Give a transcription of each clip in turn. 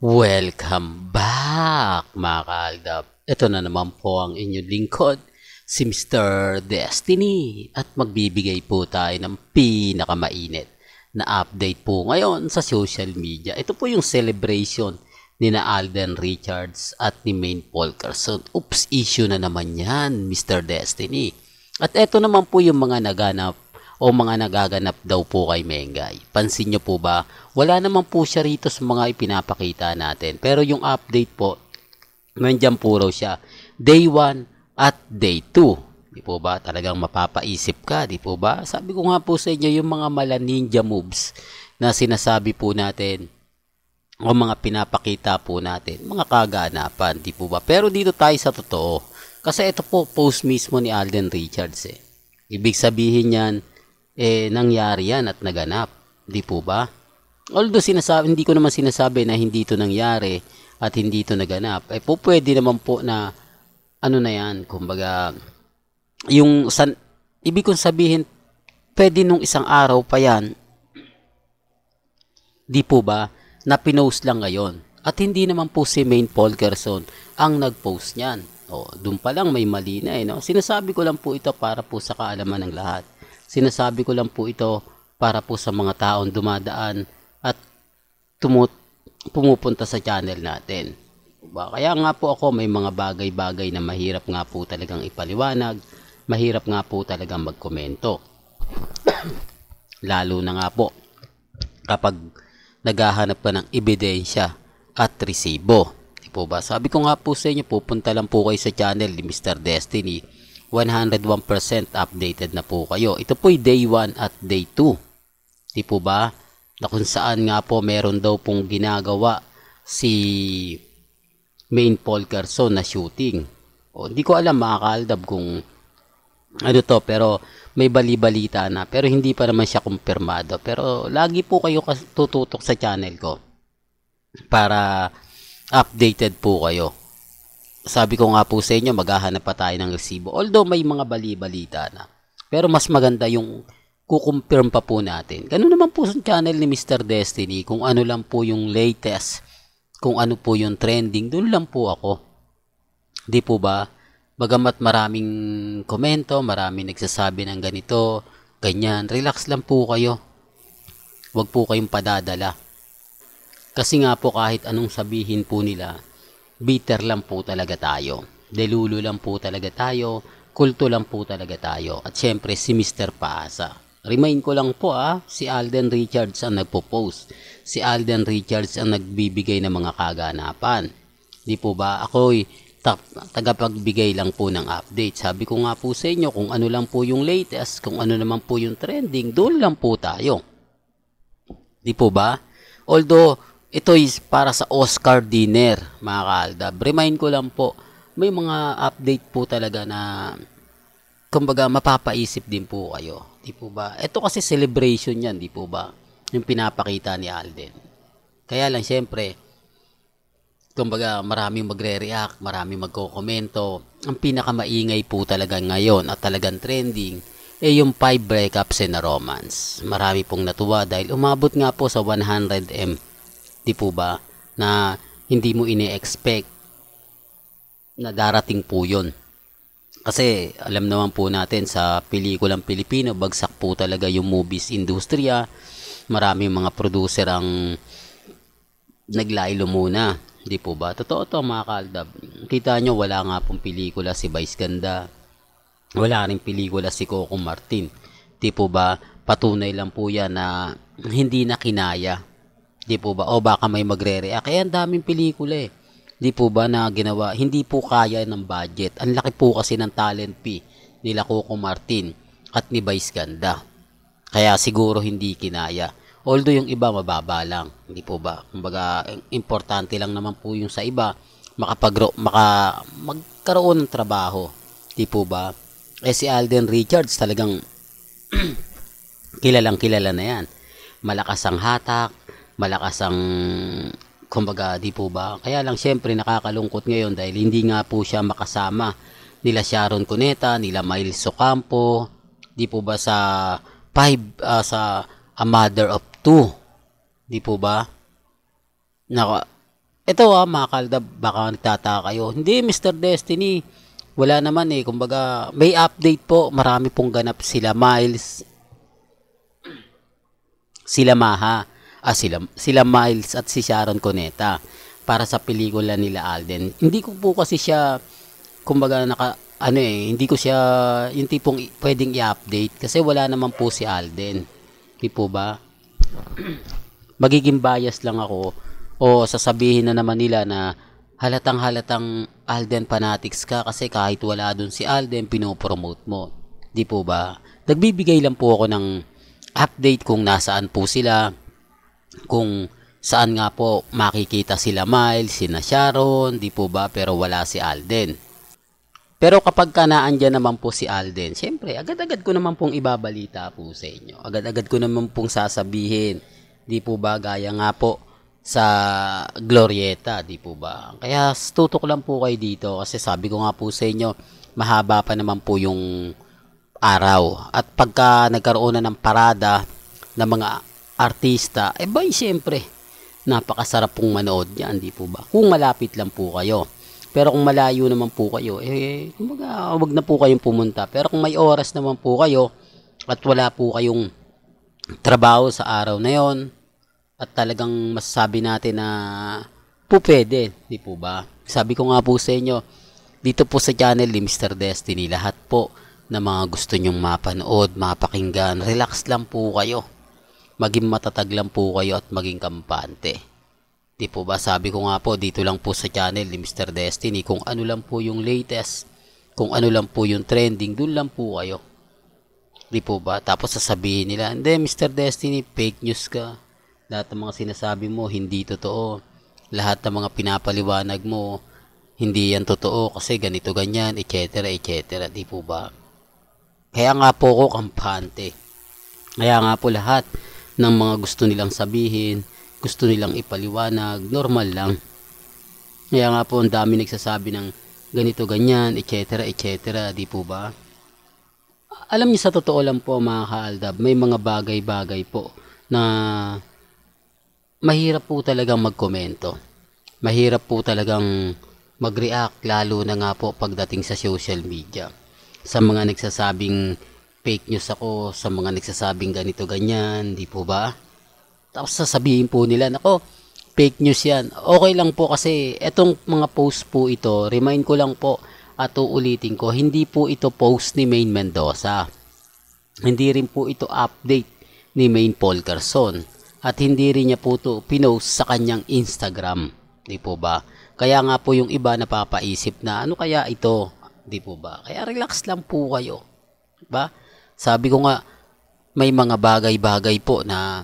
Welcome back mga kaaldab. Ito na naman po ang inyong lingkod, si Mr. Destiny. At magbibigay po tayo ng pinakamainit na update po ngayon sa social media. Ito po yung celebration ni na Alden Richards at ni Maine Polkerson. Oops, issue na naman yan, Mr. Destiny. At ito naman po yung mga naganap o mga nagaganap daw po kay Mengay. Pansin nyo po ba, wala naman po siya rito sa mga ipinapakita natin. Pero yung update po, nandyan po raw siya. Day 1 at day 2. Di po ba? Talagang mapapaisip ka, di po ba? Sabi ko nga po sa inyo, yung mga mala ninja moves na sinasabi po natin, o mga pinapakita po natin, mga kaganapan, di po ba? Pero dito tayo sa totoo. Kasi ito po, post mismo ni Alden Richards eh. Ibig sabihin yan, eh nangyari yan at naganap. Di po ba? Although sinasabi, hindi ko naman sinasabi na hindi ito nangyari at hindi ito naganap. Eh po pwede naman po na ano na yan, kumbaga yung san, ibig kong sabihin pwede nung isang araw pa yan di po ba na pinost lang ngayon at hindi naman po si Main Paul Gerson ang nagpost niyan. O, doon pa lang may mali na eh. No? Sinasabi ko lang po ito para po sa kaalaman ng lahat. Sinasabi ko lang po ito para po sa mga taong dumadaan at tumut pumupunta sa channel natin. Diba? Kaya nga po ako may mga bagay-bagay na mahirap nga po talagang ipaliwanag, mahirap nga po talagang magkomento. Lalo na nga po kapag naghahanap ka ng ebidensya at resibo. Di po ba? Sabi ko nga po sa inyo, pupunta lang po kayo sa channel ni Mr. Destiny 101% updated na po kayo. Ito po'y day 1 at day 2. Di po ba? Na kung saan nga po meron daw pong ginagawa si main Paul Carson na shooting. O, hindi ko alam mga kaaldab kung ano to pero may bali-balita na pero hindi pa naman siya kumpirmado pero lagi po kayo tututok sa channel ko para updated po kayo sabi ko nga po sa inyo, maghahanap pa tayo ng resibo. Although may mga bali-balita na. Pero mas maganda yung kukumpirm pa po natin. Ganun naman po sa channel ni Mr. Destiny, kung ano lang po yung latest, kung ano po yung trending, doon lang po ako. Di po ba? Bagamat maraming komento, maraming nagsasabi ng ganito, ganyan, relax lang po kayo. Huwag po kayong padadala. Kasi nga po kahit anong sabihin po nila, bitter lang po talaga tayo. Delulo lang po talaga tayo. Kulto lang po talaga tayo. At syempre si Mr. Paasa. Remind ko lang po ah, si Alden Richards ang nagpo-post. Si Alden Richards ang nagbibigay ng mga kaganapan. Di po ba? Ako'y tagapagbigay lang po ng update. Sabi ko nga po sa inyo kung ano lang po yung latest, kung ano naman po yung trending, doon lang po tayo. Di po ba? Although, ito is para sa Oscar dinner, mga kaaldab. Remind ko lang po, may mga update po talaga na kumbaga mapapaisip din po kayo. Di po ba? Ito kasi celebration yan, di po ba? Yung pinapakita ni Alden. Kaya lang syempre, kumbaga maraming magre-react, maraming magkokomento. Ang pinakamaingay po talaga ngayon at talagang trending eh yung 5 breakups in a romance. Marami pong natuwa dahil umabot nga po sa 100M Di po ba? Na hindi mo ine expect na darating po yun. Kasi alam naman po natin sa pelikulang Pilipino, bagsak po talaga yung movies industriya. Maraming mga producer ang naglaylo muna. Di po ba? Totoo to mga kaldab. Kita nyo wala nga pong pelikula si Vice Ganda. Wala rin pelikula si Coco Martin. Di po ba? Patunay lang po yan na hindi na kinaya Di po ba? O baka may magre-react. Kaya ang daming pelikula eh. Di po ba na ginawa? Hindi po kaya ng budget. Ang laki po kasi ng talent fee nila Coco Martin at ni Vice Ganda. Kaya siguro hindi kinaya. Although yung iba mababa lang, hindi po ba? Kumbaga, importante lang naman po yung sa iba makapagro, maka magkaroon ng trabaho. Di po ba? Eh si Alden Richards talagang kilalang kilala na yan. Malakas ang hatak, malakas ang kumbaga di po ba kaya lang syempre nakakalungkot ngayon dahil hindi nga po siya makasama nila Sharon Cuneta nila Miles Socampo di po ba sa 5 uh, ah, sa a mother of two di po ba naka ito ah mga kaldab baka nagtataka kayo hindi Mr. Destiny wala naman eh kumbaga may update po marami pong ganap sila Miles sila Maha ah, sila, sila Miles at si Sharon Cuneta para sa pelikula nila Alden. Hindi ko po kasi siya kumbaga naka ano eh, hindi ko siya yung tipong pwedeng i-update kasi wala naman po si Alden. Di po ba? Magiging bias lang ako o sasabihin na naman nila na halatang halatang Alden fanatics ka kasi kahit wala doon si Alden pinopromote mo. Di po ba? Nagbibigay lang po ako ng update kung nasaan po sila, kung saan nga po makikita sila Miles, sina Sharon, di po ba, pero wala si Alden. Pero kapag ka naandyan naman po si Alden, syempre, agad-agad ko naman pong ibabalita po sa inyo. Agad-agad ko naman pong sasabihin, di po ba, gaya nga po, sa Glorieta, di po ba? Kaya tutok lang po kayo dito kasi sabi ko nga po sa inyo, mahaba pa naman po yung araw. At pagka nagkaroon na ng parada ng mga artista, eh bay siyempre, napakasarap pong manood niya, hindi po ba? Kung malapit lang po kayo. Pero kung malayo naman po kayo, eh, kumbaga, wag na po kayong pumunta. Pero kung may oras naman po kayo, at wala po kayong trabaho sa araw na yon, at talagang masasabi natin na po pwede, di po ba? Sabi ko nga po sa inyo, dito po sa channel ni Mr. Destiny, lahat po na mga gusto nyong mapanood, mapakinggan, relax lang po kayo maging matatag lang po kayo at maging kampante. Di po ba sabi ko nga po dito lang po sa channel ni Mr. Destiny kung ano lang po yung latest, kung ano lang po yung trending, dun lang po kayo. Di po ba? Tapos sasabihin nila, hindi Mr. Destiny, fake news ka. Lahat ng mga sinasabi mo, hindi totoo. Lahat ng mga pinapaliwanag mo, hindi yan totoo kasi ganito ganyan, etc. etc. Di po ba? Kaya nga po ako kampante. Kaya nga po lahat ng mga gusto nilang sabihin, gusto nilang ipaliwanag, normal lang. Kaya nga po ang dami nagsasabi ng ganito ganyan, etc. etc. di po ba? Alam niyo sa totoo lang po mga kaaldab, may mga bagay-bagay po na mahirap po talagang magkomento. Mahirap po talagang mag-react lalo na nga po pagdating sa social media. Sa mga nagsasabing fake news ako sa mga nagsasabing ganito ganyan, di po ba? Tapos sasabihin po nila, nako, fake news yan. Okay lang po kasi etong mga post po ito, remind ko lang po at uulitin ko, hindi po ito post ni Main Mendoza. Hindi rin po ito update ni Main Paul Carson at hindi rin niya po ito pinost sa kanyang Instagram. Di po ba? Kaya nga po yung iba napapaisip na ano kaya ito? Di po ba? Kaya relax lang po kayo. Ba? Sabi ko nga, may mga bagay-bagay po na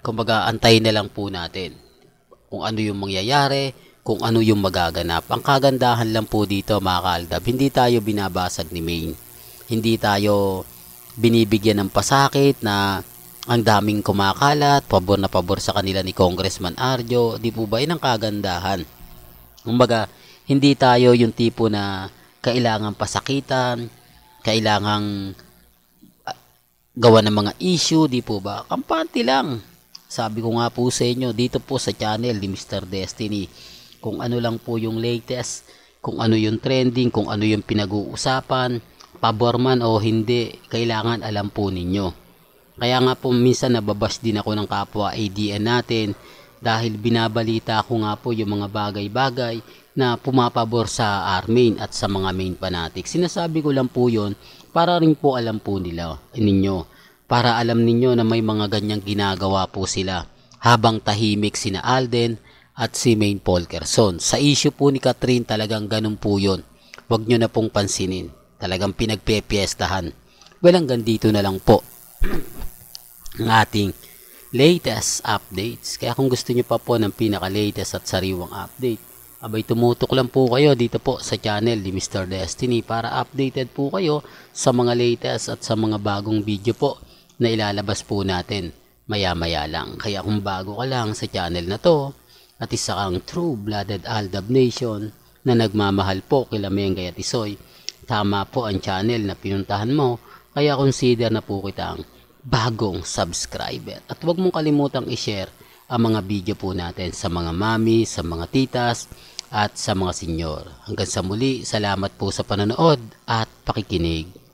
kumbaga antayin na lang po natin kung ano yung mangyayari, kung ano yung magaganap. Ang kagandahan lang po dito mga kaaldab, hindi tayo binabasag ni Maine. Hindi tayo binibigyan ng pasakit na ang daming kumakalat, pabor na pabor sa kanila ni Congressman Arjo. Di po ba yun ang kagandahan? Kumbaga, hindi tayo yung tipo na kailangan pasakitan, kailangang gawa ng mga issue, di po ba? Kampante lang. Sabi ko nga po sa inyo, dito po sa channel ni Mr. Destiny, kung ano lang po yung latest, kung ano yung trending, kung ano yung pinag-uusapan, pabor man o hindi, kailangan alam po ninyo. Kaya nga po minsan nababash din ako ng kapwa ADN natin dahil binabalita ko nga po yung mga bagay-bagay na pumapabor sa Armin at sa mga main fanatics. Sinasabi ko lang po yon para rin po alam po nila ninyo para alam ninyo na may mga ganyang ginagawa po sila habang tahimik sina Alden at si Maine Paul Sa issue po ni Katrin talagang ganun po yun. Huwag nyo na pong pansinin. Talagang pinagpepiestahan. Well hanggang dito na lang po ang ating latest updates. Kaya kung gusto nyo pa po ng pinaka-latest at sariwang update, Abay tumutok lang po kayo dito po sa channel ni Mr. Destiny para updated po kayo sa mga latest at sa mga bagong video po na ilalabas po natin maya maya lang. Kaya kung bago ka lang sa channel na to at isa kang true-blooded Aldab Nation na nagmamahal po kila Mengay at Isoy, tama po ang channel na pinuntahan mo kaya consider na po kitang bagong subscriber. At huwag mong kalimutang i-share ang mga video po natin sa mga mami, sa mga titas, at sa mga senyor. Hanggang sa muli, salamat po sa panonood at pakikinig.